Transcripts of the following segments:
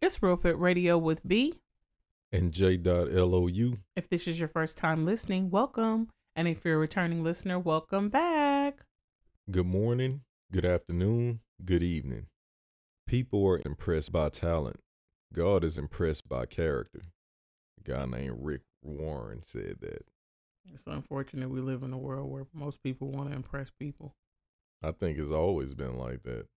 It's Real Fit Radio with B and J. Lou. If this is your first time listening, welcome. And if you're a returning listener, welcome back. Good morning, good afternoon, good evening. People are impressed by talent. God is impressed by character. A guy named Rick Warren said that. It's unfortunate we live in a world where most people want to impress people. I think it's always been like that.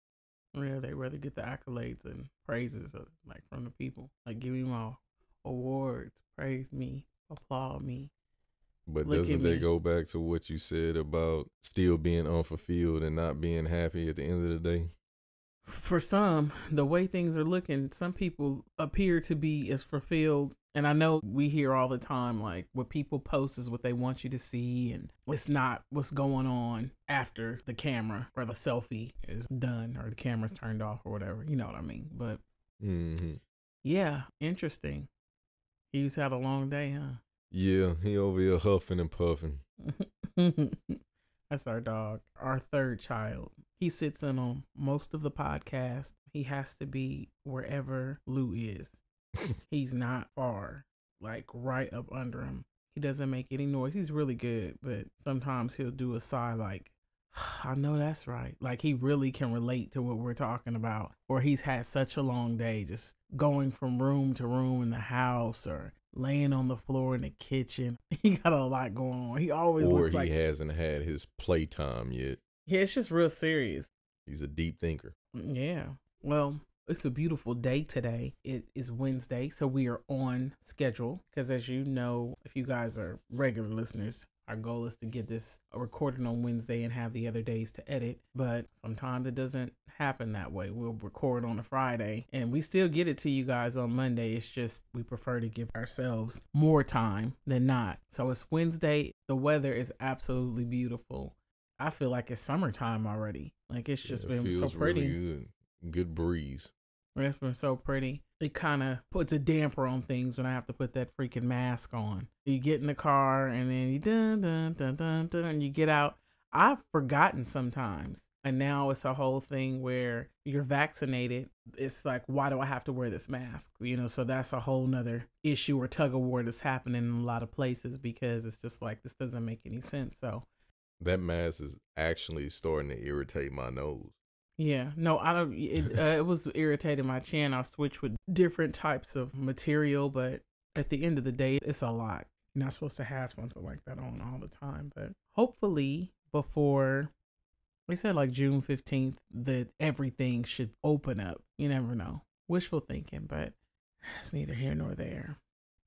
Yeah, they rather get the accolades and praises of, like from the people. Like give me my awards, praise me, applaud me. But Look doesn't that go back to what you said about still being unfulfilled and not being happy at the end of the day? for some, the way things are looking, some people appear to be as fulfilled. And I know we hear all the time like what people post is what they want you to see, and it's not what's going on after the camera or the selfie is done or the camera's turned off or whatever. You know what I mean? But mm-hmm. yeah, interesting. He's had a long day, huh? Yeah, he over here huffing and puffing. That's our dog, our third child. He sits in on most of the podcast. He has to be wherever Lou is. He's not far, like right up under him. He doesn't make any noise. He's really good, but sometimes he'll do a sigh like, I know that's right. Like he really can relate to what we're talking about, or he's had such a long day just going from room to room in the house or laying on the floor in the kitchen. He got a lot going on. He always or he like, hasn't had his playtime yet. Yeah, it's just real serious. He's a deep thinker. Mm, yeah. Well, it's a beautiful day today. It is Wednesday, so we are on schedule because, as you know, if you guys are regular listeners, our goal is to get this uh, recorded on Wednesday and have the other days to edit, but sometimes it doesn't happen that way. We'll record on a Friday and we still get it to you guys on Monday. It's just we prefer to give ourselves more time than not. So it's Wednesday. The weather is absolutely beautiful. I feel like it's summertime already. Like it's just yeah, it been so pretty. Really good. good breeze. It's been so pretty. It kind of puts a damper on things when I have to put that freaking mask on. You get in the car and then you dun dun dun dun dun, and you get out. I've forgotten sometimes. And now it's a whole thing where you're vaccinated. It's like, why do I have to wear this mask? You know, so that's a whole nother issue or tug of war that's happening in a lot of places because it's just like, this doesn't make any sense. So that mask is actually starting to irritate my nose. Yeah, no, I don't. It, uh, it was irritating my chin. I switched with different types of material, but at the end of the day, it's a lot. You're not supposed to have something like that on all the time, but hopefully before they said like June 15th that everything should open up. You never know. Wishful thinking, but it's neither here nor there.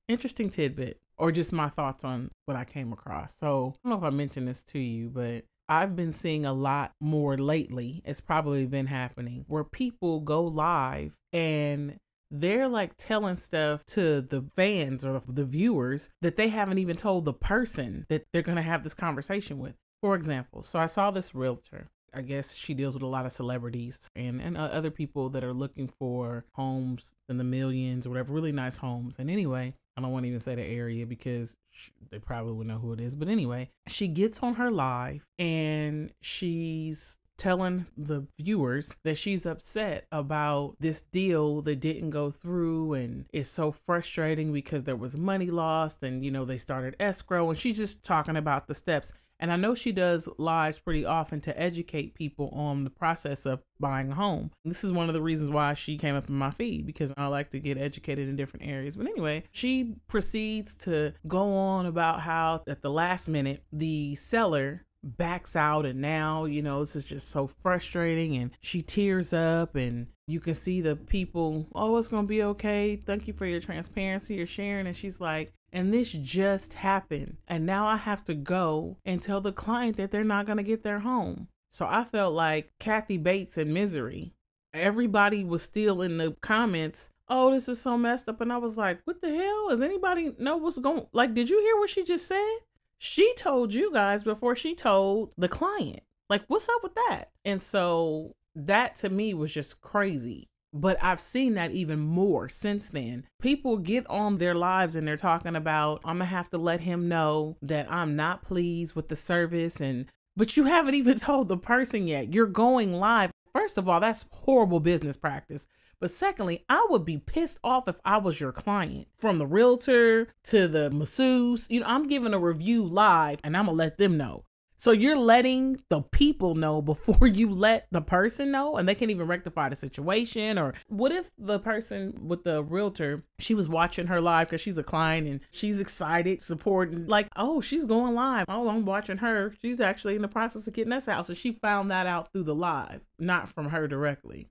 Interesting tidbit, or just my thoughts on what I came across. So I don't know if I mentioned this to you, but I've been seeing a lot more lately. It's probably been happening where people go live and they're like telling stuff to the fans or the viewers that they haven't even told the person that they're going to have this conversation with. For example, so I saw this realtor. I guess she deals with a lot of celebrities and, and uh, other people that are looking for homes in the millions or whatever, really nice homes. And anyway, I don't want to even say the area because they probably would know who it is. But anyway, she gets on her live and she's telling the viewers that she's upset about this deal that didn't go through and it's so frustrating because there was money lost and you know they started escrow and she's just talking about the steps and I know she does lives pretty often to educate people on the process of buying a home. This is one of the reasons why she came up in my feed because I like to get educated in different areas. But anyway, she proceeds to go on about how at the last minute the seller backs out and now, you know, this is just so frustrating and she tears up and you can see the people, oh, it's going to be okay. Thank you for your transparency, your sharing. And she's like, and this just happened. And now I have to go and tell the client that they're not going to get their home. So I felt like Kathy Bates in misery. Everybody was still in the comments, "Oh, this is so messed up." And I was like, "What the hell? Does anybody know what's going like did you hear what she just said? She told you guys before she told the client. Like, what's up with that?" And so that to me was just crazy but I've seen that even more since then. People get on their lives and they're talking about, I'm gonna have to let him know that I'm not pleased with the service. And, but you haven't even told the person yet. You're going live. First of all, that's horrible business practice. But secondly, I would be pissed off if I was your client. From the realtor to the masseuse, you know, I'm giving a review live and I'm gonna let them know. So you're letting the people know before you let the person know, and they can't even rectify the situation. Or what if the person with the realtor, she was watching her live because she's a client and she's excited, supporting, like, oh, she's going live. Oh, I'm watching her. She's actually in the process of getting us out. So she found that out through the live, not from her directly.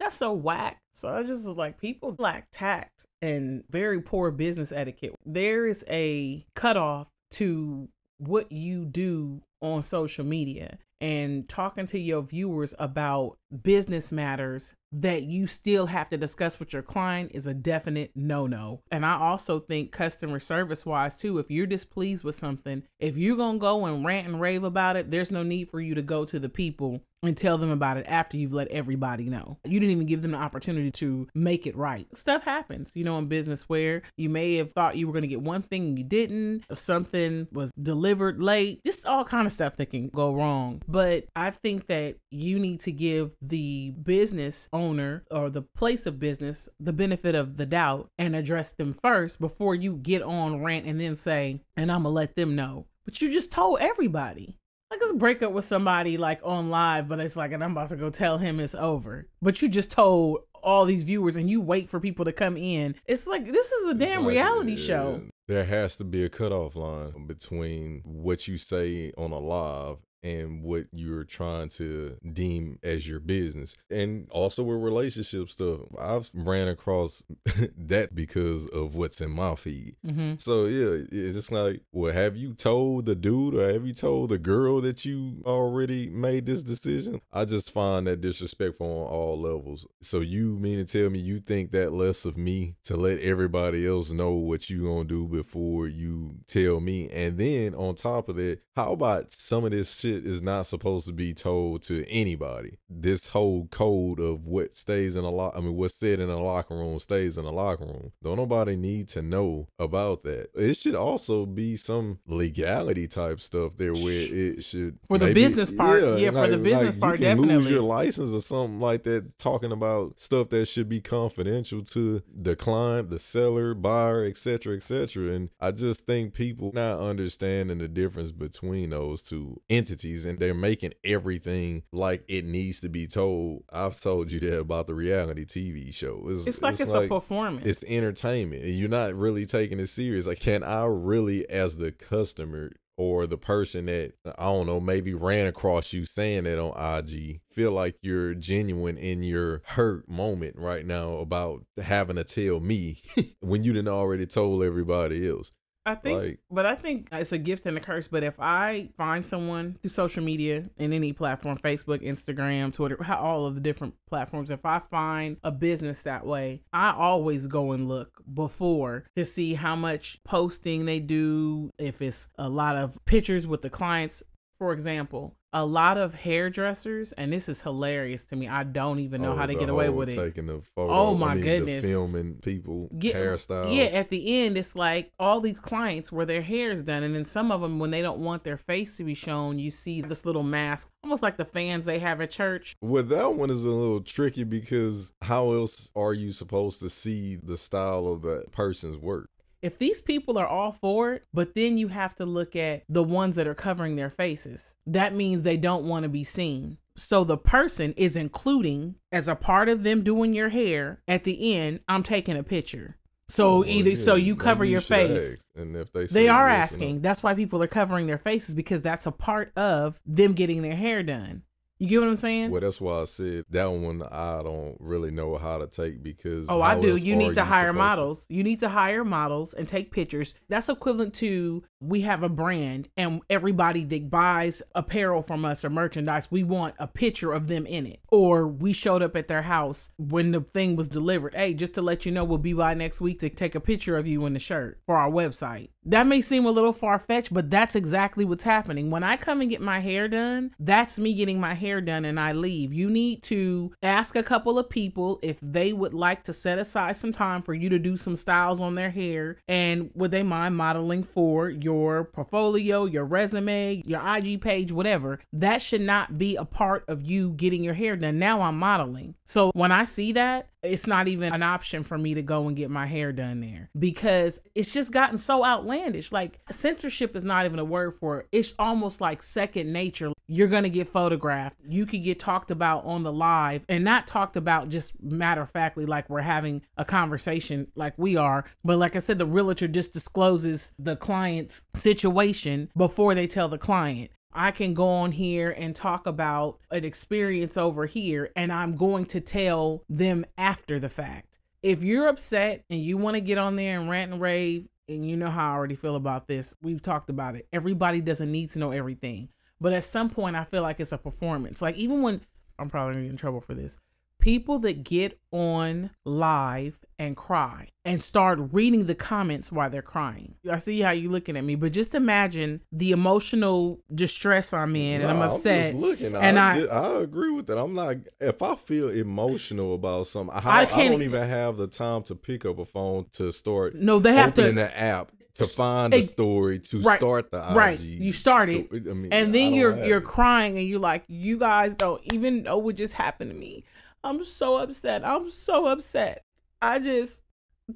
That's so whack. So I just like people lack tact and very poor business etiquette. There is a cutoff to what you do on social media and talking to your viewers about business matters that you still have to discuss with your client is a definite no no. And I also think customer service wise, too, if you're displeased with something, if you're going to go and rant and rave about it, there's no need for you to go to the people and tell them about it after you've let everybody know. You didn't even give them the opportunity to make it right. Stuff happens, you know, in business where you may have thought you were going to get one thing and you didn't, or something was delivered late, just all kind of stuff that can go wrong. But I think that you need to give the business owner or the place of business the benefit of the doubt and address them first before you get on rant and then say, and I'm going to let them know. But you just told everybody. Like, it's a breakup with somebody like on live, but it's like, and I'm about to go tell him it's over. But you just told all these viewers and you wait for people to come in. It's like, this is a it's damn like, reality yeah, show. There has to be a cutoff line between what you say on a live and what you're trying to deem as your business. And also with relationship stuff, I've ran across that because of what's in my feed. Mm-hmm. So yeah, it's just like, well, have you told the dude or have you told the girl that you already made this decision? I just find that disrespectful on all levels. So you mean to tell me you think that less of me to let everybody else know what you gonna do before you tell me? And then on top of that, how about some of this shit shit is not supposed to be told to anybody. This whole code of what stays in a lot, I mean, what's said in a locker room stays in a locker room. Don't nobody need to know about that. It should also be some legality type stuff there where it should for the maybe, business part. Yeah, yeah like, for the business like part, you can definitely. Lose your license or something like that, talking about stuff that should be confidential to the client, the seller, buyer, etc., etc. And I just think people not understanding the difference between those two entities entities and they're making everything like it needs to be told. I've told you that about the reality TV show. It's, it's like it's, it's like, a performance. It's entertainment. And you're not really taking it serious. Like, can I really, as the customer, or the person that I don't know maybe ran across you saying that on IG feel like you're genuine in your hurt moment right now about having to tell me when you didn't already told everybody else. I think, like, but I think it's a gift and a curse. But if I find someone through social media in any platform, Facebook, Instagram, Twitter, all of the different platforms, if I find a business that way, I always go and look before to see how much posting they do, if it's a lot of pictures with the clients for example, a lot of hairdressers, and this is hilarious to me. I don't even know oh, how to get away with it. Photo, oh my I mean, goodness, filming people get, hairstyles. Yeah, at the end, it's like all these clients where their hair is done, and then some of them, when they don't want their face to be shown, you see this little mask, almost like the fans they have at church. Well, that one is a little tricky because how else are you supposed to see the style of the person's work? If these people are all for it, but then you have to look at the ones that are covering their faces, that means they don't want to be seen. So the person is including, as a part of them doing your hair, at the end, I'm taking a picture. So oh, either yeah. so you cover Maybe your you face, and if they they are asking, that's why people are covering their faces because that's a part of them getting their hair done. You get what I'm saying? Well, that's why I said that one I don't really know how to take because Oh, I do. You need to hire models. To? You need to hire models and take pictures. That's equivalent to we have a brand and everybody that buys apparel from us or merchandise, we want a picture of them in it. Or we showed up at their house when the thing was delivered. Hey, just to let you know, we'll be by next week to take a picture of you in the shirt for our website. That may seem a little far fetched, but that's exactly what's happening. When I come and get my hair done, that's me getting my hair done and I leave. You need to ask a couple of people if they would like to set aside some time for you to do some styles on their hair and would they mind modeling for your portfolio, your resume, your IG page, whatever. That should not be a part of you getting your hair done. Now I'm modeling. So when I see that, it's not even an option for me to go and get my hair done there because it's just gotten so outlandish outlandish. Like censorship is not even a word for it. It's almost like second nature. You're going to get photographed. You could get talked about on the live and not talked about just matter of factly, like we're having a conversation like we are. But like I said, the realtor just discloses the client's situation before they tell the client. I can go on here and talk about an experience over here, and I'm going to tell them after the fact. If you're upset and you want to get on there and rant and rave, and you know how I already feel about this. We've talked about it. Everybody doesn't need to know everything. But at some point, I feel like it's a performance. Like, even when I'm probably gonna get in trouble for this, people that get on live and cry and start reading the comments while they're crying. I see how you are looking at me, but just imagine the emotional distress I'm in no, and I'm upset. I'm looking. And I, I, I, agree with that. I'm not, if I feel emotional about something, I, I, can't, I don't even have the time to pick up a phone to start no, they have opening to, the app to find a story to right, start the IG. right you start it, so, I mean, and then you're you're it. crying and you're like you guys don't even know what just happened to me I'm so upset. I'm so upset. I just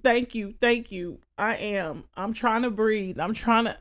thank you. Thank you. I am. I'm trying to breathe. I'm trying to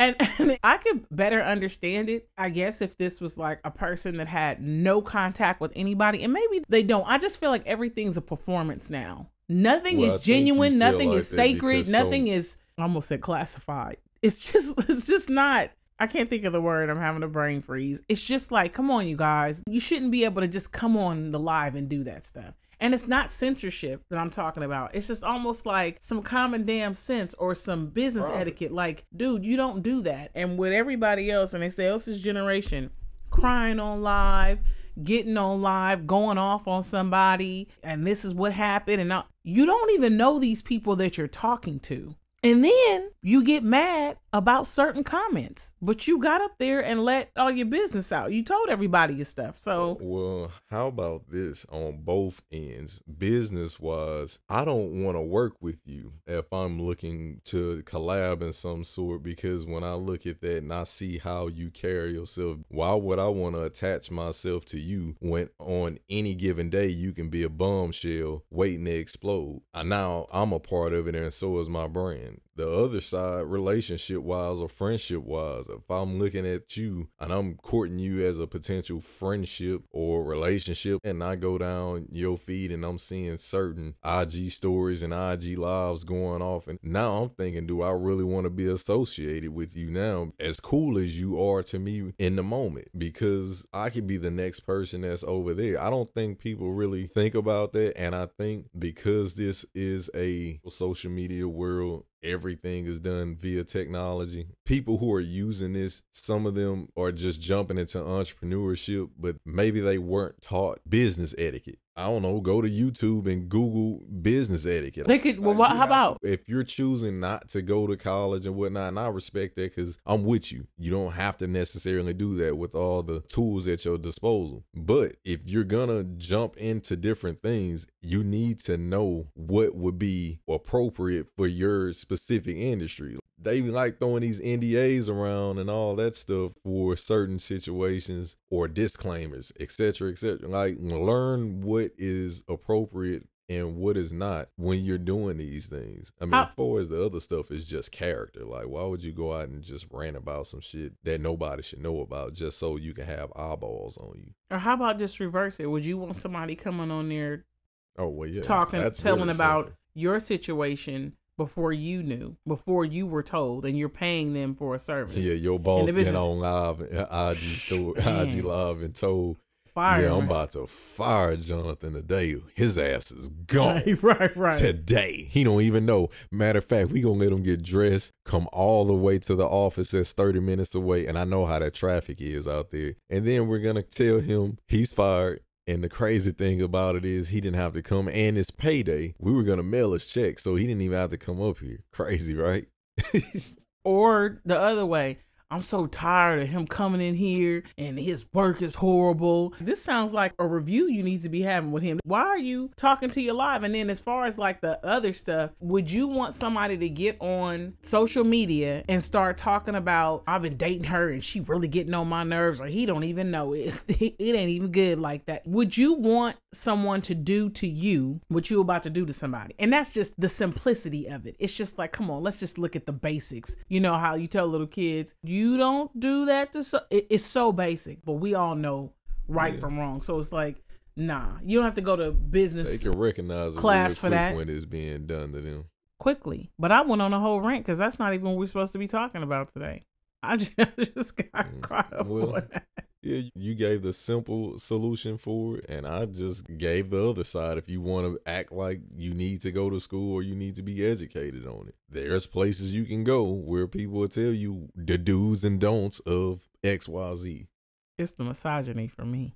and, and I could better understand it, I guess, if this was like a person that had no contact with anybody. And maybe they don't. I just feel like everything's a performance now. Nothing well, is genuine, nothing like is sacred, nothing so... is I almost said classified. It's just it's just not I can't think of the word. I'm having a brain freeze. It's just like, come on, you guys. You shouldn't be able to just come on the live and do that stuff. And it's not censorship that I'm talking about. It's just almost like some common damn sense or some business etiquette. Like, dude, you don't do that. And with everybody else and they say, else's oh, generation crying on live, getting on live, going off on somebody, and this is what happened. And I, you don't even know these people that you're talking to. And then you get mad about certain comments but you got up there and let all your business out. You told everybody your stuff. So well, how about this on both ends? Business wise, I don't want to work with you if I'm looking to collab in some sort because when I look at that and I see how you carry yourself, why would I want to attach myself to you when on any given day you can be a bombshell waiting to explode? I, now I'm a part of it and so is my brand. The other side, relationship wise or friendship wise, because if I'm looking at you and I'm courting you as a potential friendship or relationship, and I go down your feed and I'm seeing certain IG stories and IG lives going off, and now I'm thinking, do I really want to be associated with you now? As cool as you are to me in the moment, because I could be the next person that's over there. I don't think people really think about that, and I think because this is a social media world everything is done via technology. People who are using this, some of them are just jumping into entrepreneurship, but maybe they weren't taught business etiquette. I don't know, go to YouTube and Google business etiquette. They could, well, what, how about? If you're choosing not to go to college and whatnot, and I respect that because I'm with you. You don't have to necessarily do that with all the tools at your disposal. But if you're going to jump into different things, you need to know what would be appropriate for your specific industry they like throwing these NDAs around and all that stuff for certain situations or disclaimers, etc., etc. Like learn what is appropriate and what is not when you're doing these things. I mean, as far as the other stuff is just character. Like, why would you go out and just rant about some shit that nobody should know about just so you can have eyeballs on you? Or how about just reverse it? Would you want somebody coming on there? Oh well, yeah. Talking, telling about your situation before you knew, before you were told, and you're paying them for a service. Yeah, your boss went on live, IG, store, IG live, and told, fire "Yeah, I'm about to fire Jonathan today. His ass is gone. right, right. Today, he don't even know. Matter of fact, we gonna let him get dressed, come all the way to the office that's 30 minutes away, and I know how that traffic is out there. And then we're gonna tell him he's fired and the crazy thing about it is he didn't have to come and it's payday. We were gonna mail his check, so he didn't even have to come up here. Crazy, right? or the other way. I'm so tired of him coming in here and his work is horrible. This sounds like a review you need to be having with him. Why are you talking to your live? And then as far as like the other stuff, would you want somebody to get on social media and start talking about I've been dating her and she really getting on my nerves or he don't even know it. it ain't even good like that. Would you want someone to do to you what you about to do to somebody? And that's just the simplicity of it. It's just like, come on, let's just look at the basics. You know how you tell little kids, you you don't do that to so it, it's so basic, but we all know right yeah. from wrong. So it's like, nah, you don't have to go to business. They can recognize class for that when it's being done to them quickly. But I went on a whole rant because that's not even what we're supposed to be talking about today. I just, I just got mm, caught up well, on that yeah, you gave the simple solution for it, and I just gave the other side. If you want to act like you need to go to school or you need to be educated on it, there's places you can go where people will tell you the do's and don'ts of X, Y, Z. It's the misogyny for me.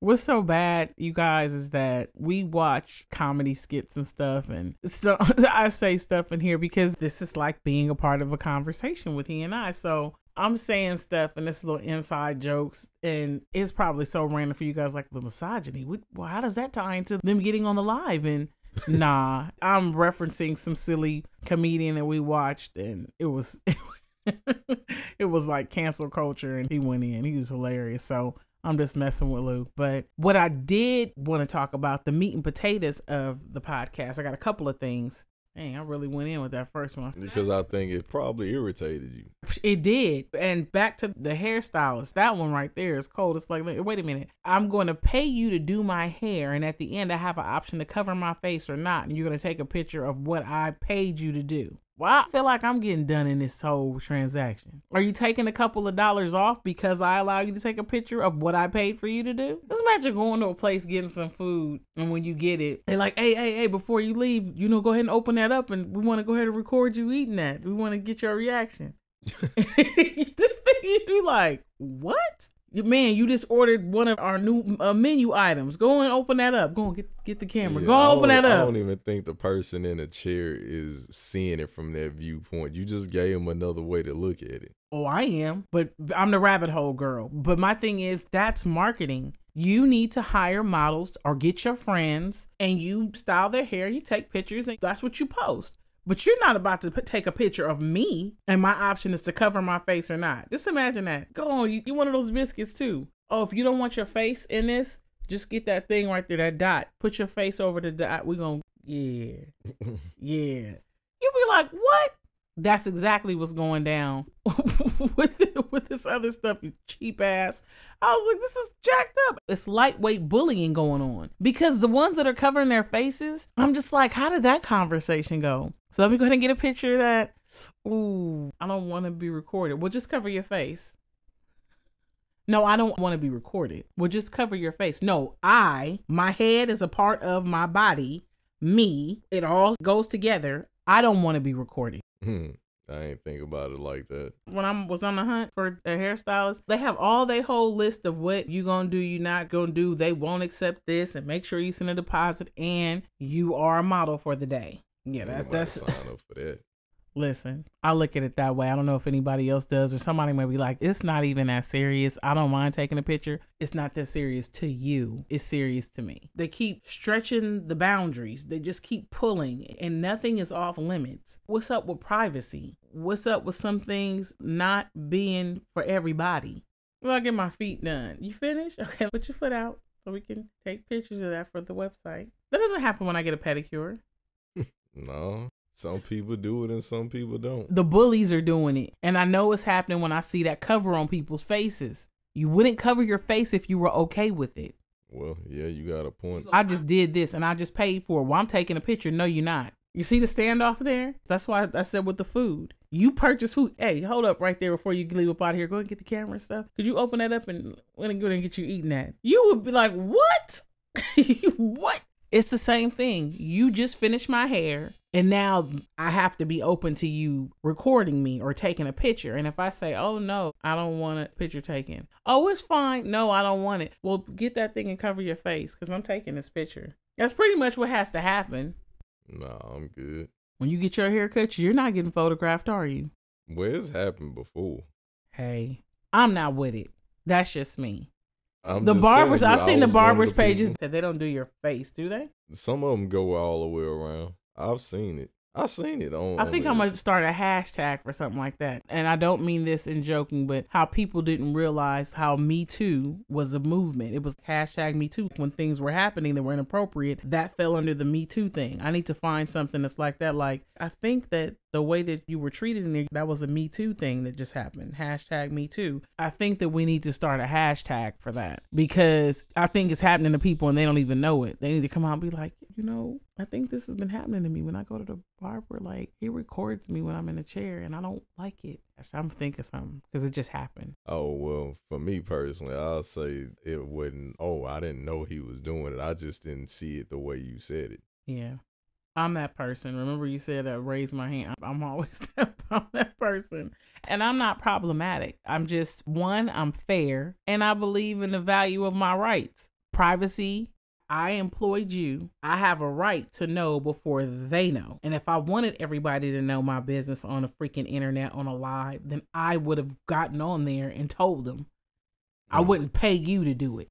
What's so bad, you guys, is that we watch comedy skits and stuff, and so I say stuff in here because this is like being a part of a conversation with he and I. So I'm saying stuff and this little inside jokes, and it's probably so random for you guys, like the misogyny. What, well, how does that tie into them getting on the live? And nah, I'm referencing some silly comedian that we watched, and it was it was like cancel culture, and he went in. He was hilarious. So I'm just messing with Luke. But what I did want to talk about the meat and potatoes of the podcast, I got a couple of things. Dang, I really went in with that first one. Because I think it probably irritated you. It did. And back to the hairstylist, that one right there is cold. It's like, wait a minute, I'm going to pay you to do my hair. And at the end, I have an option to cover my face or not. And you're going to take a picture of what I paid you to do. Well, I feel like I'm getting done in this whole transaction. Are you taking a couple of dollars off because I allow you to take a picture of what I paid for you to do? let imagine going to a place getting some food, and when you get it, they're like, hey, hey, hey, before you leave, you know, go ahead and open that up, and we want to go ahead and record you eating that. We want to get your reaction. this thing you like, what? man, you just ordered one of our new uh, menu items. Go and open that up. Go and get get the camera. Yeah, Go and open that up. I don't even think the person in a chair is seeing it from that viewpoint. You just gave them another way to look at it. Oh, I am, but I'm the rabbit hole girl. But my thing is that's marketing. You need to hire models or get your friends and you style their hair, you take pictures, and that's what you post but you're not about to put, take a picture of me and my option is to cover my face or not. Just imagine that. Go on, you, you one of those biscuits too. Oh, if you don't want your face in this, just get that thing right there, that dot. Put your face over the dot. We're going, to yeah, yeah. You'll be like, what? That's exactly what's going down with, with this other stuff, you cheap ass. I was like, this is jacked up. It's lightweight bullying going on because the ones that are covering their faces, I'm just like, how did that conversation go? So let me go ahead and get a picture of that. Ooh, I don't want to be recorded. Well, just cover your face. No, I don't want to be recorded. Well, just cover your face. No, I, my head is a part of my body. Me, it all goes together. I don't want to be recorded. Hmm. I ain't think about it like that. When I was on the hunt for a hairstylist, they have all their whole list of what you gonna do, you not gonna do. They won't accept this, and make sure you send a deposit, and you are a model for the day. Yeah, that's that's sign up for that. Listen, I look at it that way. I don't know if anybody else does, or somebody may be like, it's not even that serious. I don't mind taking a picture. It's not that serious to you. It's serious to me. They keep stretching the boundaries, they just keep pulling, and nothing is off limits. What's up with privacy? What's up with some things not being for everybody? Well, I get my feet done. You finished? Okay, put your foot out so we can take pictures of that for the website. That doesn't happen when I get a pedicure. No. Some people do it and some people don't. The bullies are doing it. And I know it's happening when I see that cover on people's faces. You wouldn't cover your face if you were okay with it. Well, yeah, you got a point. I just did this and I just paid for it. Well, I'm taking a picture. No, you're not. You see the standoff there? That's why I said with the food. You purchase food. Hey, hold up right there before you leave up out of here. Go and get the camera and stuff. Could you open that up and gonna go and get you eating that? You would be like, what? what? It's the same thing. You just finished my hair, and now I have to be open to you recording me or taking a picture. And if I say, oh no, I don't want a picture taken, oh, it's fine. No, I don't want it. Well, get that thing and cover your face because I'm taking this picture. That's pretty much what has to happen. Nah, I'm good. When you get your haircut, you're not getting photographed, are you? Well, it's happened before. Hey, I'm not with it. That's just me. I'm the barbers, I've seen the barbers pages that they don't do your face, do they? Some of them go all the way around. I've seen it. I've seen it on. I think on I'm gonna start a hashtag for something like that, and I don't mean this in joking, but how people didn't realize how Me Too was a movement. It was hashtag Me Too when things were happening that were inappropriate. That fell under the Me Too thing. I need to find something that's like that. Like I think that the way that you were treated in there, that was a Me Too thing that just happened. Hashtag Me Too. I think that we need to start a hashtag for that because I think it's happening to people and they don't even know it. They need to come out and be like, you know, I think this has been happening to me when I go to the barber. Like he records me when I'm in a chair, and I don't like it. I'm thinking something because it just happened. Oh well, for me personally, I'll say it wouldn't. Oh, I didn't know he was doing it. I just didn't see it the way you said it. Yeah, I'm that person. Remember you said I raised my hand. I'm always that. I'm that person, and I'm not problematic. I'm just one. I'm fair, and I believe in the value of my rights, privacy, I employed you. I have a right to know before they know. And if I wanted everybody to know my business on the freaking internet on a live, then I would have gotten on there and told them. I mm. wouldn't pay you to do it.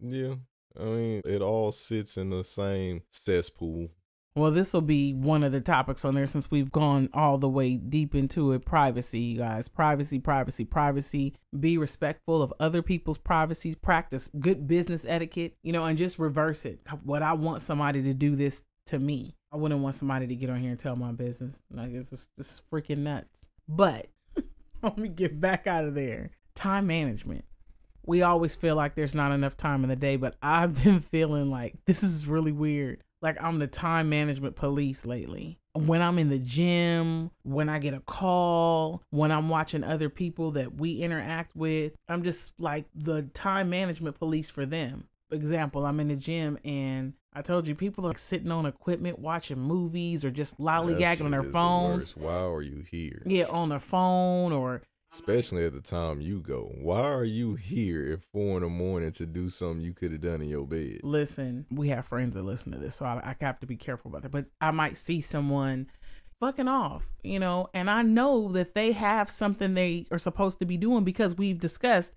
Yeah. I mean, it all sits in the same cesspool well, this will be one of the topics on there since we've gone all the way deep into it. Privacy, you guys. Privacy, privacy, privacy. Be respectful of other people's privacies. Practice good business etiquette, you know, and just reverse it. What I want somebody to do this to me. I wouldn't want somebody to get on here and tell my business. Like, it's just, it's freaking nuts. But let me get back out of there. Time management we always feel like there's not enough time in the day, but I've been feeling like this is really weird like I'm the time management police lately. When I'm in the gym, when I get a call, when I'm watching other people that we interact with, I'm just like the time management police for them. Example, I'm in the gym and I told you people are sitting on equipment, watching movies, or just lollygagging on their phones. The Why are you here? Yeah, on their phone or Especially at the time you go. Why are you here at four in the morning to do something you could have done in your bed? Listen, we have friends that listen to this, so I, I have to be careful about that. But I might see someone fucking off, you know, and I know that they have something they are supposed to be doing because we've discussed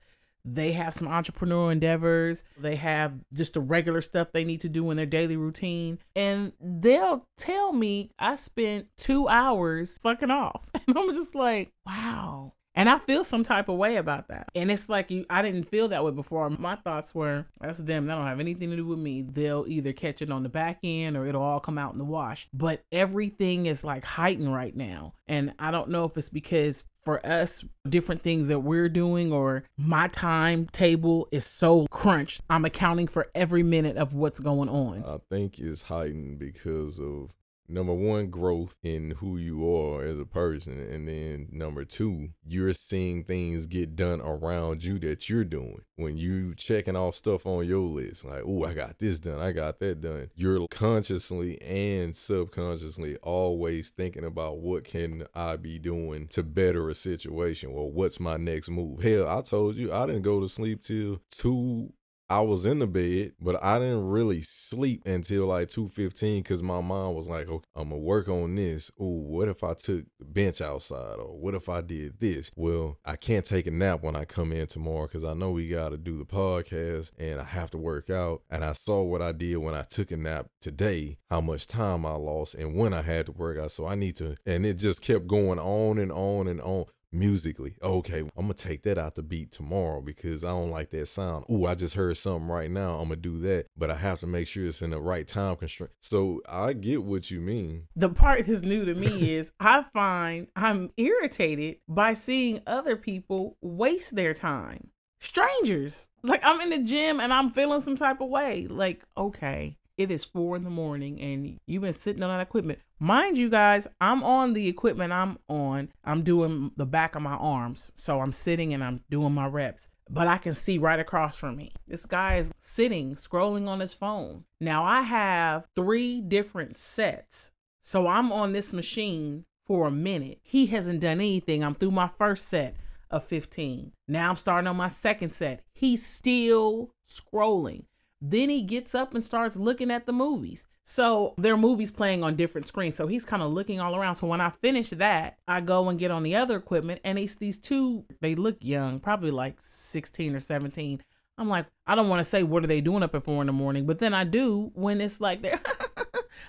they have some entrepreneurial endeavors they have just the regular stuff they need to do in their daily routine and they'll tell me i spent two hours fucking off and i'm just like wow and I feel some type of way about that. And it's like you I didn't feel that way before. My thoughts were, that's them. That don't have anything to do with me. They'll either catch it on the back end or it'll all come out in the wash. But everything is like heightened right now. And I don't know if it's because for us, different things that we're doing or my timetable is so crunched. I'm accounting for every minute of what's going on. I think it's heightened because of number one growth in who you are as a person and then number two you're seeing things get done around you that you're doing when you checking off stuff on your list like oh i got this done i got that done you're consciously and subconsciously always thinking about what can i be doing to better a situation or what's my next move hell i told you i didn't go to sleep till two I was in the bed, but I didn't really sleep until like 2.15 because my mom was like, okay, I'm going to work on this. Oh, what if I took the bench outside or what if I did this? Well, I can't take a nap when I come in tomorrow because I know we got to do the podcast and I have to work out. And I saw what I did when I took a nap today, how much time I lost and when I had to work out. So I need to, and it just kept going on and on and on musically. Okay, I'm gonna take that out the beat tomorrow because I don't like that sound. Ooh, I just heard something right now. I'm gonna do that, but I have to make sure it's in the right time constraint. So I get what you mean. The part that's new to me is I find I'm irritated by seeing other people waste their time. Strangers. Like I'm in the gym and I'm feeling some type of way. Like, okay, it is four in the morning and you've been sitting on that equipment. Mind you guys, I'm on the equipment I'm on. I'm doing the back of my arms. So I'm sitting and I'm doing my reps but I can see right across from me. This guy is sitting scrolling on his phone. Now I have three different sets. So I'm on this machine for a minute. He hasn't done anything. I'm through my first set of 15. Now I'm starting on my second set. He's still scrolling. Then he gets up and starts looking at the movies. So their movies playing on different screens. So he's kind of looking all around. So when I finish that, I go and get on the other equipment and it's these two, they look young, probably like 16 or 17. I'm like, I don't want to say what are they doing up at four in the morning, but then I do when it's like they're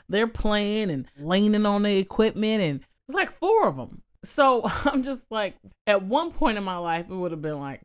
they're playing and leaning on the equipment and it's like four of them. So I'm just like, at one point in my life, it would have been like,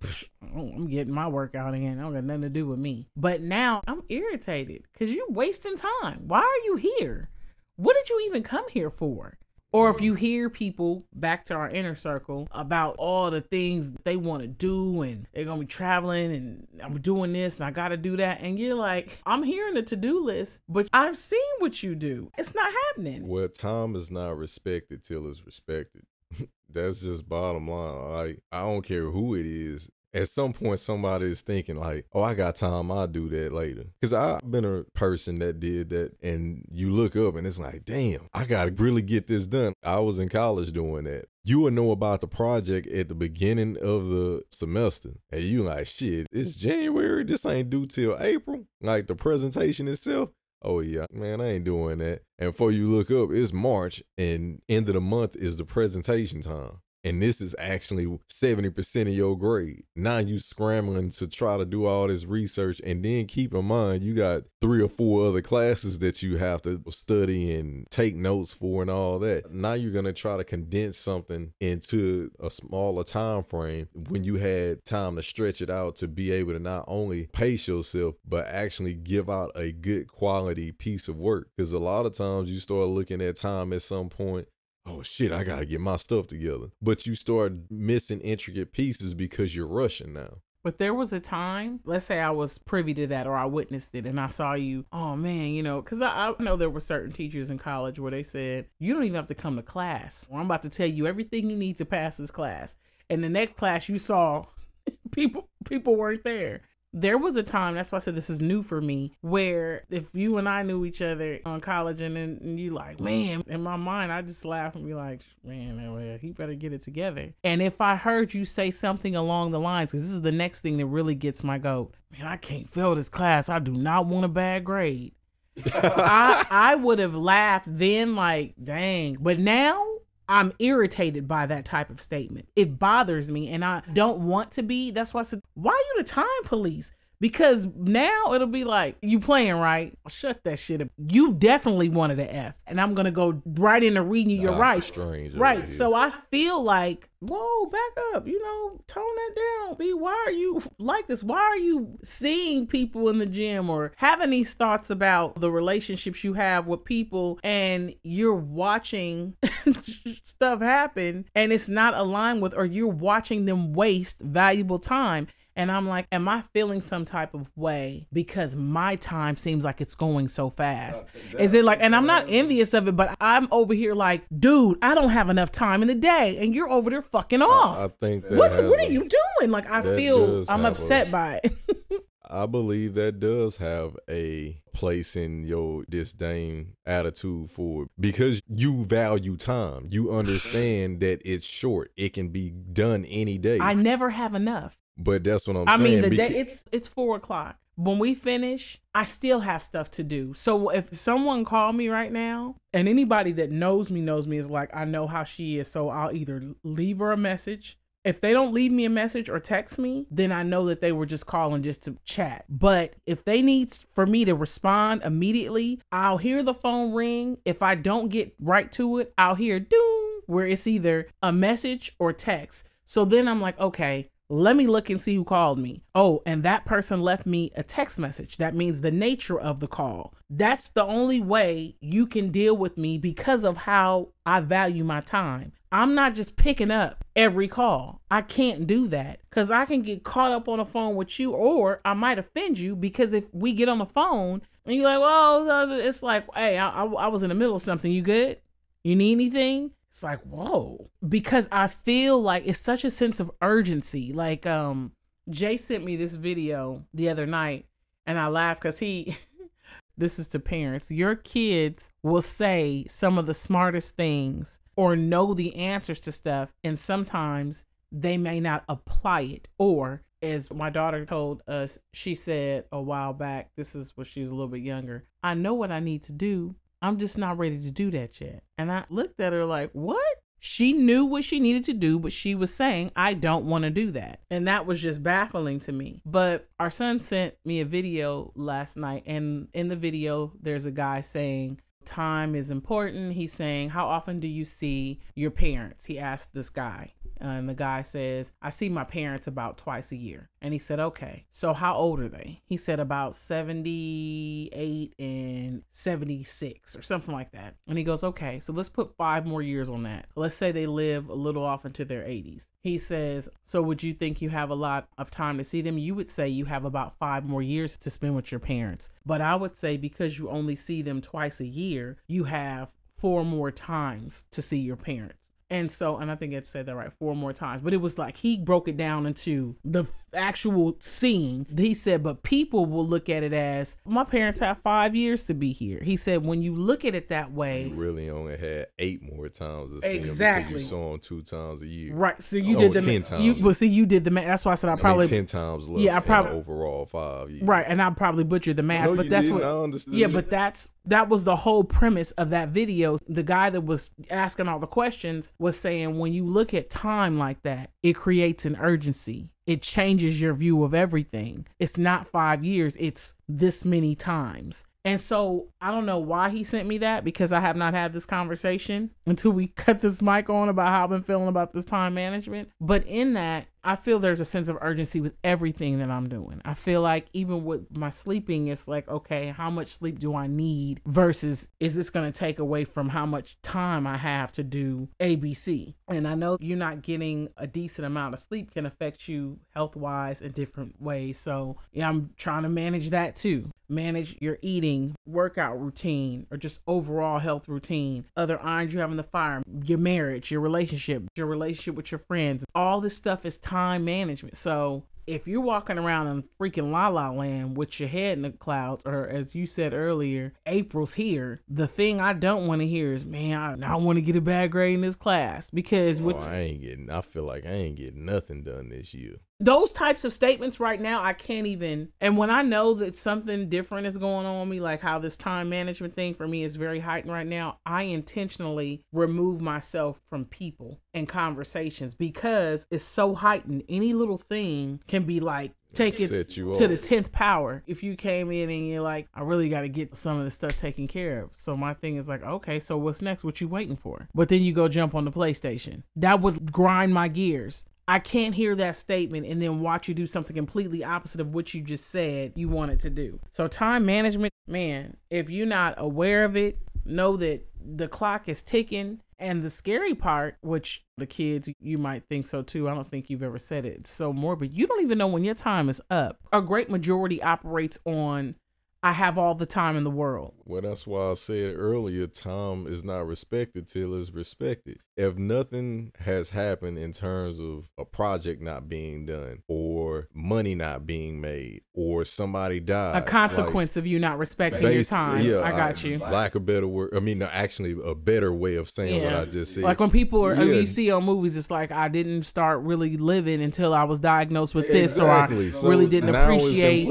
oh, I'm getting my workout in. I don't got nothing to do with me. But now I'm irritated because you're wasting time. Why are you here? What did you even come here for? Or if you hear people back to our inner circle about all the things they want to do and they're going to be traveling and I'm doing this and I got to do that. And you're like, I'm hearing the to do list, but I've seen what you do. It's not happening. Well, time is not respected till it's respected. That's just bottom line. Like I don't care who it is. At some point, somebody is thinking like, "Oh, I got time. I'll do that later." Because I've been a person that did that, and you look up and it's like, "Damn, I gotta really get this done." I was in college doing that. You would know about the project at the beginning of the semester, and you like, "Shit, it's January. This ain't due till April." Like the presentation itself, oh yeah, man, I ain't doing that. And before you look up, it's March and end of the month is the presentation time and this is actually 70% of your grade. Now you scrambling to try to do all this research and then keep in mind you got three or four other classes that you have to study and take notes for and all that. Now you're going to try to condense something into a smaller time frame when you had time to stretch it out to be able to not only pace yourself but actually give out a good quality piece of work because a lot of times you start looking at time at some point oh shit, I gotta get my stuff together. But you start missing intricate pieces because you're rushing now. But there was a time, let's say I was privy to that or I witnessed it and I saw you, oh man, you know, because I, I, know there were certain teachers in college where they said, you don't even have to come to class. Well, I'm about to tell you everything you need to pass this class. And the next class you saw people people weren't there there was a time that's why i said this is new for me where if you and i knew each other on college and then and you like man in my mind i just laugh and be like man well, he better get it together and if i heard you say something along the lines because this is the next thing that really gets my goat man i can't fail this class i do not want a bad grade I, I would have laughed then like dang but now I'm irritated by that type of statement. It bothers me and I don't want to be. That's why I said, why are you the time police? Because now it'll be like, you playing right? Shut that shit up. You definitely wanted an F. And I'm gonna go right into reading you your nah, rights. Right. So I feel like, whoa, back up, you know, tone that down. Be why are you like this? Why are you seeing people in the gym or having these thoughts about the relationships you have with people and you're watching stuff happen and it's not aligned with or you're watching them waste valuable time. And I'm like, am I feeling some type of way because my time seems like it's going so fast? Is it like, and I'm not envious of it, but I'm over here like, dude, I don't have enough time in the day, and you're over there fucking off. I, I think what what a, are you doing? Like, I feel I'm upset a, by it. I believe that does have a place in your disdain attitude for because you value time. You understand that it's short. It can be done any day. I never have enough. But that's what I'm I saying. I mean, the day, it's it's four o'clock. When we finish, I still have stuff to do. So if someone called me right now, and anybody that knows me knows me is like, I know how she is, so I'll either leave her a message. If they don't leave me a message or text me, then I know that they were just calling just to chat. But if they need for me to respond immediately, I'll hear the phone ring. If I don't get right to it, I'll hear doom where it's either a message or text. So then I'm like, okay, let me look and see who called me. Oh, and that person left me a text message. That means the nature of the call. That's the only way you can deal with me because of how I value my time. I'm not just picking up every call. I can't do that because I can get caught up on the phone with you, or I might offend you because if we get on the phone and you're like, well, it's uh, like, hey, I, I, I was in the middle of something. You good? You need anything? It's like, whoa. Because I feel like it's such a sense of urgency. Like, um, Jay sent me this video the other night and I laughed because he this is to parents. Your kids will say some of the smartest things or know the answers to stuff, and sometimes they may not apply it. Or, as my daughter told us, she said a while back, this is when she was a little bit younger I know what I need to do, I'm just not ready to do that yet. And I looked at her like, what? She knew what she needed to do, but she was saying, I don't want to do that. And that was just baffling to me. But our son sent me a video last night. And in the video, there's a guy saying, Time is important. He's saying, How often do you see your parents? He asked this guy. And the guy says, I see my parents about twice a year. And he said, Okay. So how old are they? He said, About 78 and 76 or something like that. And he goes, Okay. So let's put five more years on that. Let's say they live a little off into their 80s. He says, So would you think you have a lot of time to see them? You would say you have about five more years to spend with your parents. But I would say because you only see them twice a year, you have four more times to see your parents." And so, and I think it said that right four more times, but it was like he broke it down into the actual scene. He said, but people will look at it as my parents have five years to be here. He said, when you look at it that way, you really only had eight more times. To exactly. See him you saw him two times a year. Right. So you oh, did the 10 times. You, well, see, you did the math. That's why I said I probably I mean, 10 times Yeah. I probably overall five. Years. Right. And I probably butchered the math, no, but that's didn't. what Yeah. But that's, that was the whole premise of that video. The guy that was asking all the questions was saying when you look at time like that, it creates an urgency. It changes your view of everything. It's not five years, it's this many times. And so I don't know why he sent me that because I have not had this conversation until we cut this mic on about how I've been feeling about this time management. But in that, I feel there's a sense of urgency with everything that I'm doing. I feel like even with my sleeping, it's like, okay, how much sleep do I need versus is this going to take away from how much time I have to do ABC? And I know you're not getting a decent amount of sleep can affect you health wise in different ways. So yeah, I'm trying to manage that too manage your eating, workout routine, or just overall health routine, other irons you have in the fire, your marriage, your relationship, your relationship with your friends. All this stuff is time management. So if you're walking around in freaking la la land with your head in the clouds, or as you said earlier, April's here, the thing I don't want to hear is, man, I, want to get a bad grade in this class because oh, with. I ain't getting, I feel like I ain't getting nothing done this year those types of statements right now i can't even and when i know that something different is going on me like how this time management thing for me is very heightened right now i intentionally remove myself from people and conversations because it's so heightened any little thing can be like take it to off. the 10th power if you came in and you're like i really got to get some of the stuff taken care of so my thing is like okay so what's next what you waiting for but then you go jump on the playstation that would grind my gears I can't hear that statement and then watch you do something completely opposite of what you just said you wanted to do. So, time management, man, if you're not aware of it, know that the clock is ticking. And the scary part, which the kids, you might think so too. I don't think you've ever said it. It's so morbid. You don't even know when your time is up. A great majority operates on I have all the time in the world. Well, that's why I said earlier time is not respected till it's respected if nothing has happened in terms of a project not being done or money not being made or somebody died a consequence like, of you not respecting based, your time yeah, i got I, you lack of better word i mean actually a better way of saying yeah. what i just said like when people are yeah. you see on movies it's like i didn't start really living until i was diagnosed with this exactly. or i so really didn't appreciate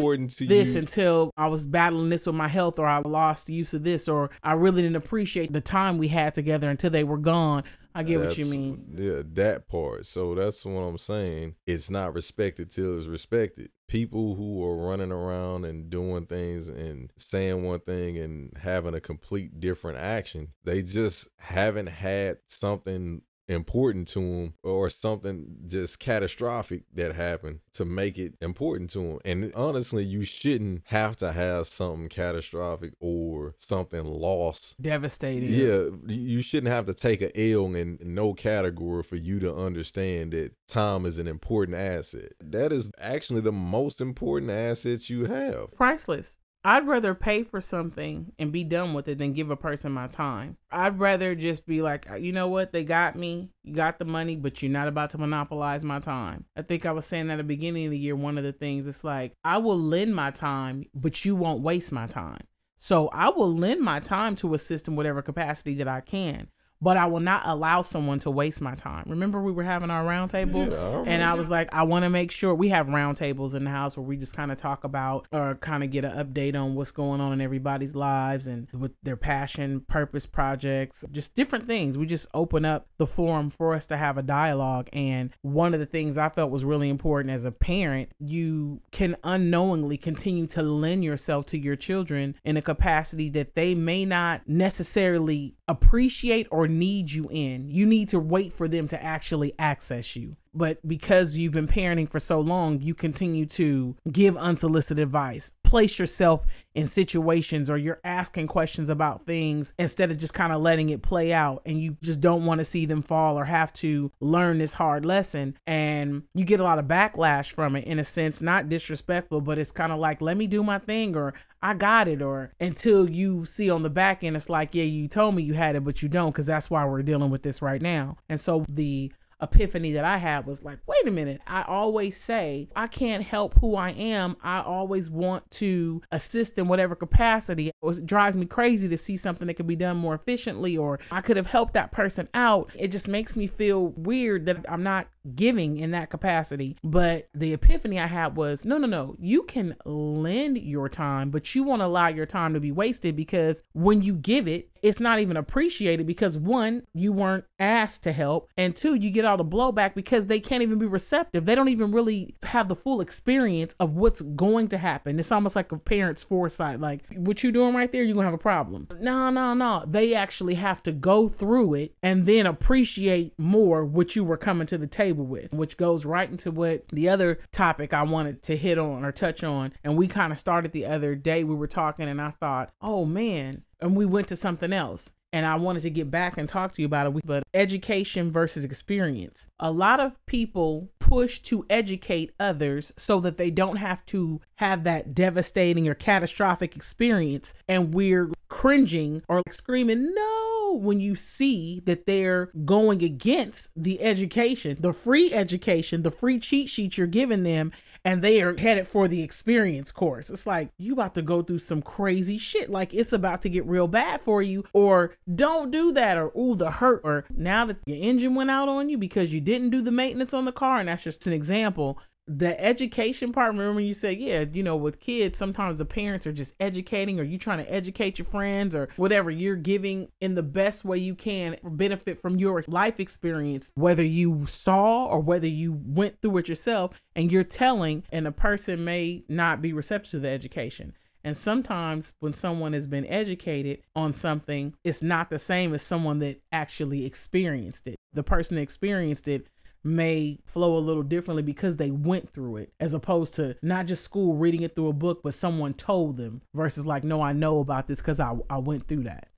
this you. until i was battling this with my health or i lost use of this or i really didn't appreciate the time we had together until they were gone I get that's, what you mean. Yeah, that part. So that's what I'm saying. It's not respected till it's respected. People who are running around and doing things and saying one thing and having a complete different action, they just haven't had something important to him or something just catastrophic that happened to make it important to him. And honestly, you shouldn't have to have something catastrophic or something lost. Devastating. Yeah, you shouldn't have to take a L in no category for you to understand that time is an important asset. That is actually the most important asset you have. Priceless. I'd rather pay for something and be done with it than give a person my time. I'd rather just be like, uh, you know what, they got me, you got the money, but you're not about to monopolize my time. I think I was saying at the beginning of the year, one of the things it's like, I will lend my time, but you won't waste my time. So I will lend my time to assist in whatever capacity that I can but I will not allow someone to waste my time. Remember, we were having our roundtable, yeah, and I was like, I want to make sure we have roundtables in the house where we just kind of talk about or kind of get an update on what's going on in everybody's lives and with their passion, purpose, projects, just different things. We just open up the forum for us to have a dialogue. And one of the things I felt was really important as a parent, you can unknowingly continue to lend yourself to your children in a capacity that they may not necessarily appreciate or need you in. You need to wait for them to actually access you. But because you've been parenting for so long, you continue to give unsolicited advice place yourself in situations or you're asking questions about things instead of just kind of letting it play out and you just don't want to see them fall or have to learn this hard lesson and you get a lot of backlash from it in a sense not disrespectful but it's kind of like let me do my thing or I got it or until you see on the back end it's like yeah you told me you had it but you don't cuz that's why we're dealing with this right now and so the epiphany that I had was like, wait a minute, I always say I can't help who I am. I always want to assist in whatever capacity. It drives me crazy to see something that could be done more efficiently or I could have helped that person out. It just makes me feel weird that I'm not giving in that capacity. But the epiphany I had was no, no, no, you can lend your time, but you won't allow your time to be wasted because when you give it it's not even appreciated because one, you weren't asked to help, and two, you get all the blowback because they can't even be receptive. They don't even really have the full experience of what's going to happen. It's almost like a parent's foresight. Like, what you doing right there, you're gonna have a problem. No, no, no. They actually have to go through it and then appreciate more what you were coming to the table with, which goes right into what the other topic I wanted to hit on or touch on. And we kind of started the other day. We were talking, and I thought, oh man, and we went to something else. And I wanted to get back and talk to you about it. But education versus experience. A lot of people push to educate others so that they don't have to have that devastating or catastrophic experience. And we're cringing or screaming, no when you see that they're going against the education, the free education, the free cheat sheet you're giving them, and they are headed for the experience course. It's like you about to go through some crazy shit. Like it's about to get real bad for you, or don't do that, or ooh, the hurt, or now that your engine went out on you because you didn't do the maintenance on the car. And that's just an example the education part remember you said yeah you know with kids sometimes the parents are just educating or you trying to educate your friends or whatever you're giving in the best way you can benefit from your life experience whether you saw or whether you went through it yourself and you're telling and a person may not be receptive to the education and sometimes when someone has been educated on something it's not the same as someone that actually experienced it the person that experienced it may flow a little differently because they went through it as opposed to not just school reading it through a book but someone told them versus like no i know about this because I, I went through that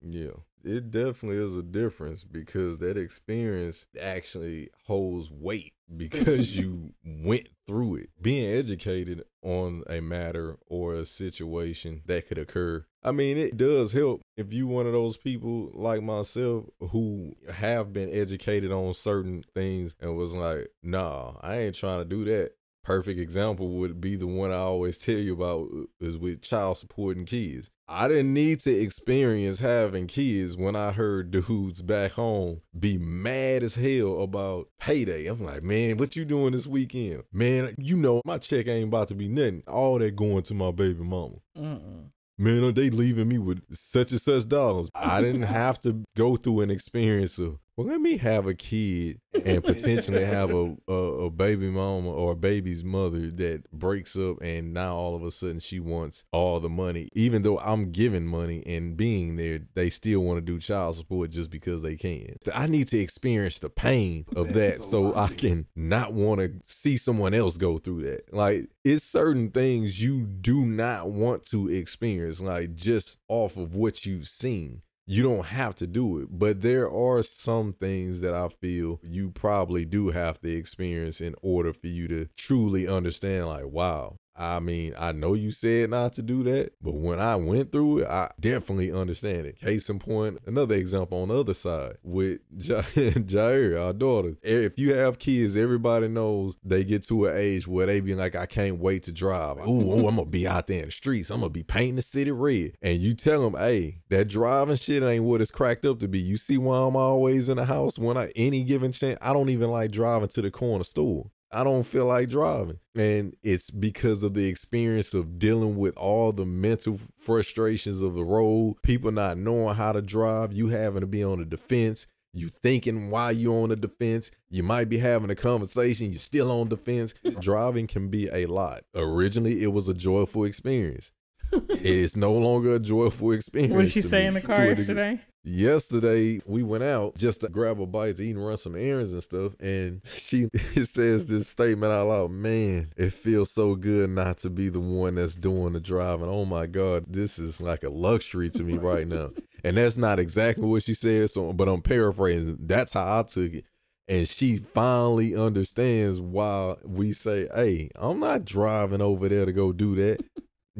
yeah it definitely is a difference because that experience actually holds weight because you went through it. Being educated on a matter or a situation that could occur, I mean, it does help if you one of those people like myself who have been educated on certain things and was like, nah, I ain't trying to do that perfect example would be the one I always tell you about uh, is with child supporting kids. I didn't need to experience having kids when I heard dudes back home be mad as hell about payday. I'm like, man, what you doing this weekend? Man, you know, my check ain't about to be nothing. All that going to my baby mama. Mm-mm man, are they leaving me with such and such dollars? I didn't have to go through an experience of well, let me have a kid and potentially have a, a, a baby mama or a baby's mother that breaks up, and now all of a sudden she wants all the money, even though I'm giving money and being there, they still want to do child support just because they can. I need to experience the pain of that, that so I can not want to see someone else go through that. Like it's certain things you do not want to experience, like just off of what you've seen you don't have to do it. But there are some things that I feel you probably do have to experience in order for you to truly understand, like, wow, I mean, I know you said not to do that, but when I went through it, I definitely understand it. Case in point, another example on the other side with J- Jair, our daughter. If you have kids, everybody knows they get to an age where they be like, I can't wait to drive. Ooh, ooh I'm gonna be out there in the streets. I'm gonna be painting the city red. And you tell them, hey, that driving shit ain't what it's cracked up to be. You see why I'm always in the house when I any given chance. I don't even like driving to the corner store. I don't feel like driving. And it's because of the experience of dealing with all the mental frustrations of the road, people not knowing how to drive, you having to be on the defense, you thinking why you on the defense, you might be having a conversation, you're still on defense. driving can be a lot. Originally, it was a joyful experience. it's no longer a joyful experience. What did she say me, in the car yesterday? yesterday we went out just to grab a bite to eat and run some errands and stuff. And she says this statement out loud, man, it feels so good not to be the one that's doing the driving. Oh my God, this is like a luxury to me right now. And that's not exactly what she said, so but I'm paraphrasing. That's how I took it. And she finally understands why we say, Hey, I'm not driving over there to go do that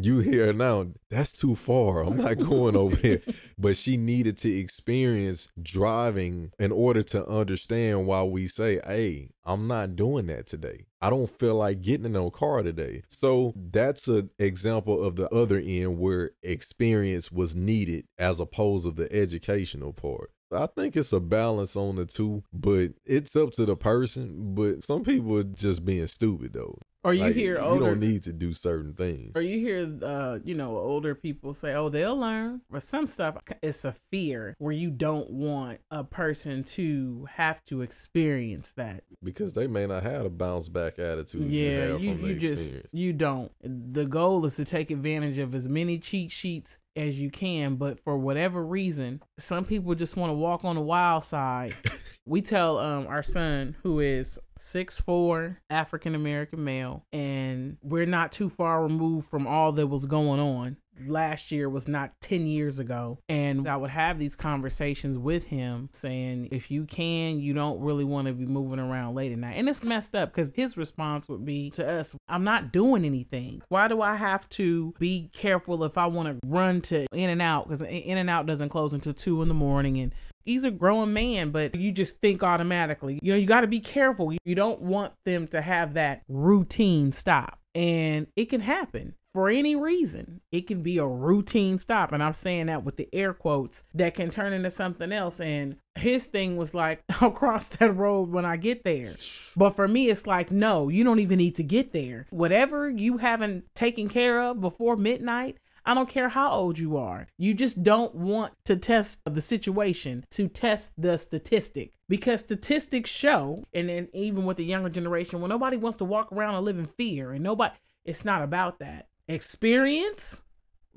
you hear now that's too far i'm not going over there but she needed to experience driving in order to understand why we say hey i'm not doing that today i don't feel like getting in no car today so that's an example of the other end where experience was needed as opposed to the educational part I think it's a balance on the two, but it's up to the person. But some people are just being stupid though. Or you like, hear older, you don't need to do certain things. Or you hear, uh, you know, older people say, "Oh, they'll learn." But some stuff, it's a fear where you don't want a person to have to experience that because they may not have a bounce back attitude. Yeah, you, you, you just you don't. The goal is to take advantage of as many cheat sheets as you can. But for whatever reason, some people just want to walk on the wild side. we tell um, our son, who is six four, African American male, and we're not too far removed from all that was going on last year was not 10 years ago. And I would have these conversations with him saying, if you can, you don't really want to be moving around late at night. And it's messed up because his response would be to us, I'm not doing anything. Why do I have to be careful if I want to run to In and Out? Because In and Out doesn't close until two in the morning. And he's a grown man, but you just think automatically. You know, you got to be careful. You don't want them to have that routine stop and it can happen for any reason. It can be a routine stop. And I'm saying that with the air quotes that can turn into something else. And his thing was like, I'll cross that road when I get there. But for me, it's like, no, you don't even need to get there. Whatever you haven't taken care of before midnight, I don't care how old you are. You just don't want to test the situation, to test the statistic. Because statistics show, and then even with the younger generation, well, nobody wants to walk around and live in fear. And nobody, it's not about that experience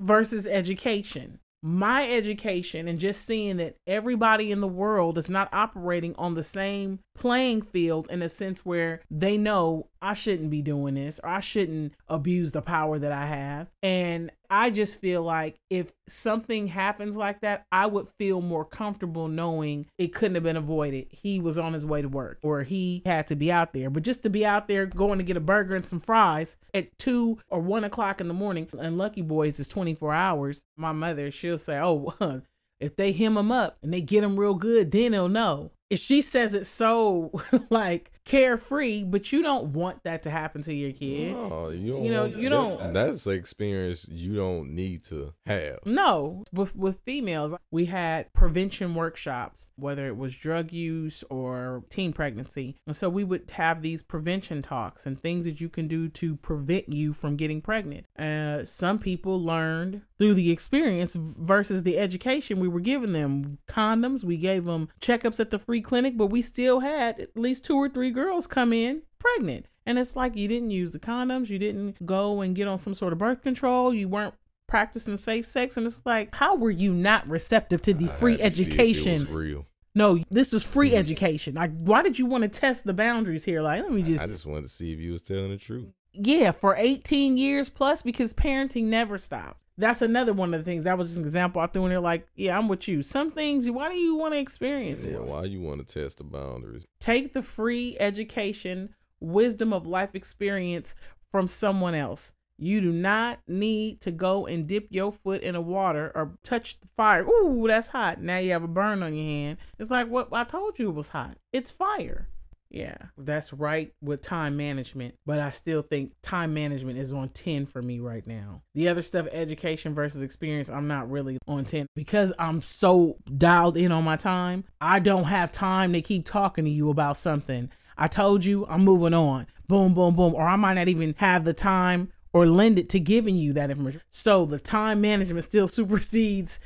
versus education. My education and just seeing that everybody in the world is not operating on the same playing field in a sense where they know I shouldn't be doing this or I shouldn't abuse the power that I have. And I just feel like if something happens like that, I would feel more comfortable knowing it couldn't have been avoided. He was on his way to work or he had to be out there. But just to be out there going to get a burger and some fries at two or one o'clock in the morning, and Lucky Boys is 24 hours, my mother, she'll say, Oh, if they hem him up and they get him real good, then he'll know. If she says it so like carefree, but you don't want that to happen to your kid. No, you don't. You know, you that, don't. That's an experience you don't need to have. No, with with females, we had prevention workshops, whether it was drug use or teen pregnancy, and so we would have these prevention talks and things that you can do to prevent you from getting pregnant. Uh, some people learned through the experience versus the education we were giving them. Condoms, we gave them checkups at the free clinic, but we still had at least two or three girls come in pregnant. And it's like you didn't use the condoms, you didn't go and get on some sort of birth control, you weren't practicing safe sex. And it's like, how were you not receptive to the I free to education? real. No, this is free mm-hmm. education. Like, why did you want to test the boundaries here? Like, let me just. I just wanted to see if you was telling the truth. Yeah, for 18 years plus, because parenting never stops that's another one of the things. That was just an example I threw in there. Like, yeah, I'm with you. Some things, why do you want to experience yeah, it? Why you want to test the boundaries? Take the free education, wisdom of life experience from someone else. You do not need to go and dip your foot in the water or touch the fire. Ooh, that's hot. Now you have a burn on your hand. It's like what I told you was hot. It's fire. Yeah, that's right with time management, but I still think time management is on 10 for me right now. The other stuff, education versus experience, I'm not really on 10 because I'm so dialed in on my time. I don't have time to keep talking to you about something. I told you I'm moving on. Boom, boom, boom. Or I might not even have the time or lend it to giving you that information. So the time management still supersedes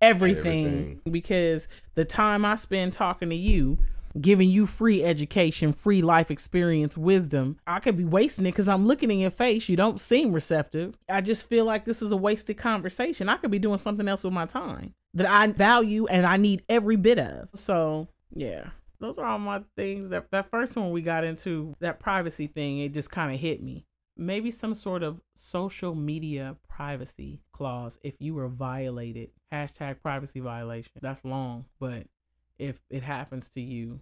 everything, everything. because the time I spend talking to you giving you free education, free life experience, wisdom. I could be wasting it because I'm looking in your face. You don't seem receptive. I just feel like this is a wasted conversation. I could be doing something else with my time that I value and I need every bit of. So, yeah. Those are all my things. That that first one we got into, that privacy thing, it just kind of hit me maybe some sort of social media privacy clause if you were violated. Hashtag privacy violation. That's long, but if it happens to you.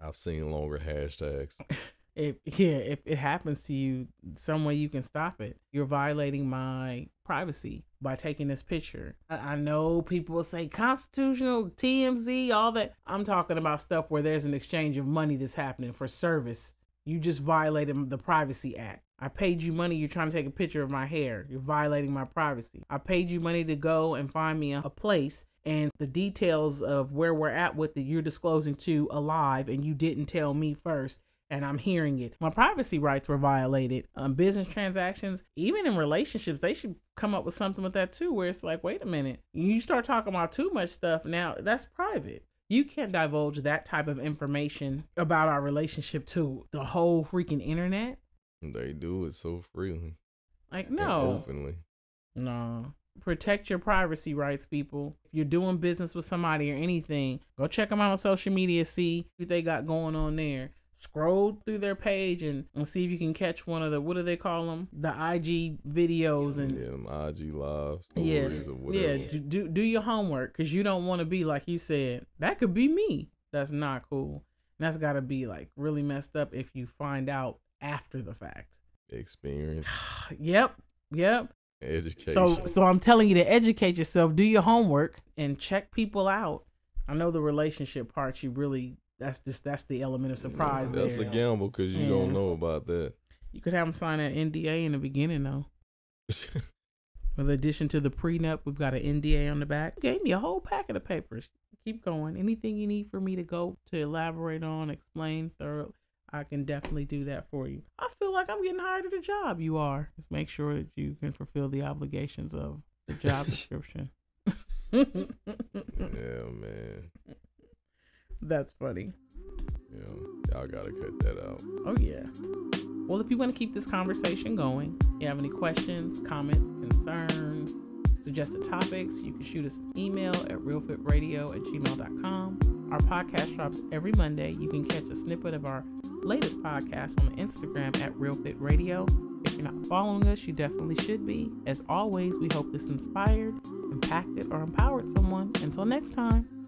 I've seen longer hashtags. if yeah, if it happens to you, some way you can stop it. You're violating my privacy by taking this picture. I, I know people will say constitutional, TMZ, all that. I'm talking about stuff where there's an exchange of money that's happening for service. You just violated the Privacy Act. I paid you money. You're trying to take a picture of my hair. You're violating my privacy. I paid you money to go and find me a, a place and the details of where we're at with it, you're disclosing to Alive, and you didn't tell me first and I'm hearing it. My privacy rights were violated. Um, business transactions, even in relationships, they should come up with something with that too, where it's like, wait a minute, you start talking about too much stuff now, that's private. You can't divulge that type of information about our relationship to the whole freaking internet. They do it so freely. Like, no. And openly. No protect your privacy rights, people. If you're doing business with somebody or anything, go check them out on social media, see what they got going on there. Scroll through their page and, and see if you can catch one of the what do they call them the IG videos and yeah, them IG lives, yeah, or whatever. Yeah, do do your homework because you don't want to be like you said that could be me. That's not cool. And that's got to be like really messed up if you find out after the fact. Experience. yep, yep so, so I'm telling you to educate yourself, do your homework, and check people out. I know the relationship part. You really that's just that's the element of surprise. That's there. a gamble because you yeah. don't know about that. You could have them sign an NDA in the beginning though. With addition to the prenup, we've got an NDA on the back. You gave me a whole packet of papers. Keep going. Anything you need for me to go to elaborate on, explain thoroughly. I can definitely do that for you. I feel like I'm getting hired at a job. You are. Just make sure that you can fulfill the obligations of the job description. yeah, man. That's funny. Yeah, y'all gotta cut that out. Oh yeah. Well, if you want to keep this conversation going, you have any questions, comments, concerns, suggested topics, you can shoot us an email at realfitradio at gmail.com our podcast drops every Monday. You can catch a snippet of our latest podcast on Instagram at RealFitRadio. If you're not following us, you definitely should be. As always, we hope this inspired, impacted, or empowered someone. Until next time.